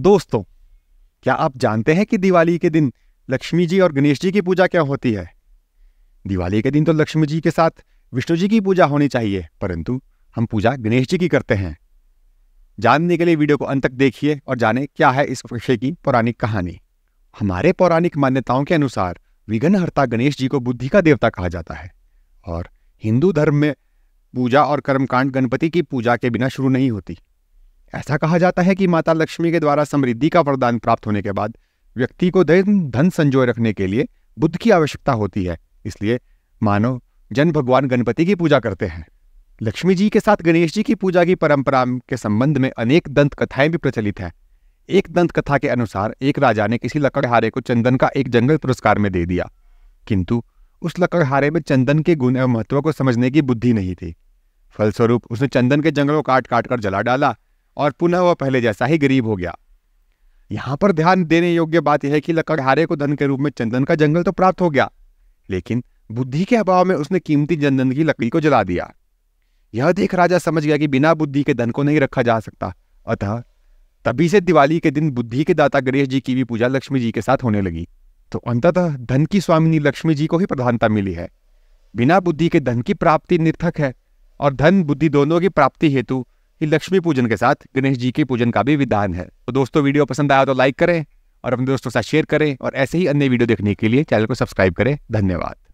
दोस्तों क्या आप जानते हैं कि दिवाली के दिन लक्ष्मी जी और गणेश जी की पूजा क्या होती है दिवाली के दिन तो लक्ष्मी जी के साथ विष्णु जी की पूजा होनी चाहिए परंतु हम पूजा गणेश जी की करते हैं जानने के लिए वीडियो को अंत तक देखिए और जाने क्या है इस विषय की पौराणिक कहानी हमारे पौराणिक मान्यताओं के अनुसार विघ्नहर्ता गणेश जी को बुद्धि का देवता कहा जाता है और हिंदू धर्म में पूजा और कर्मकांड गणपति की पूजा के बिना शुरू नहीं होती ऐसा कहा जाता है कि माता लक्ष्मी के द्वारा समृद्धि का वरदान प्राप्त होने के बाद व्यक्ति को धन संजोए रखने के लिए बुद्ध की आवश्यकता होती है इसलिए मानव जन भगवान गणपति की पूजा करते हैं लक्ष्मी जी के साथ गणेश जी की पूजा की परंपरा के संबंध में अनेक दंत कथाएं भी प्रचलित हैं एक दंत कथा के अनुसार एक राजा ने किसी लकड़हारे को चंदन का एक जंगल पुरस्कार में दे दिया किंतु उस लकड़हारे में चंदन के गुण एवं महत्व को समझने की बुद्धि नहीं थी फलस्वरूप उसने चंदन के जंगल को काट काट कर जला डाला और पुनः वह पहले जैसा ही गरीब हो गया यहां पर ध्यान देने योग्य बात यह है कि लकड़हारे को धन के रूप में चंदन का जंगल तो प्राप्त हो गया लेकिन बुद्धि के अभाव में उसने कीमती चंदन की लकड़ी को जला दिया यह देख राजा समझ गया कि बिना बुद्धि के धन को नहीं रखा जा सकता अतः तभी से दिवाली के दिन बुद्धि के दाता गणेश जी की भी पूजा लक्ष्मी जी के साथ होने लगी तो अंततः धन की स्वामिनी लक्ष्मी जी को ही प्रधानता मिली है बिना बुद्धि के धन की प्राप्ति निर्थक है और धन बुद्धि दोनों की प्राप्ति हेतु कि लक्ष्मी पूजन के साथ गणेश जी के पूजन का भी विधान है तो दोस्तों वीडियो पसंद आया तो लाइक करें और अपने दोस्तों के साथ शेयर करें और ऐसे ही अन्य वीडियो देखने के लिए चैनल को सब्सक्राइब करें धन्यवाद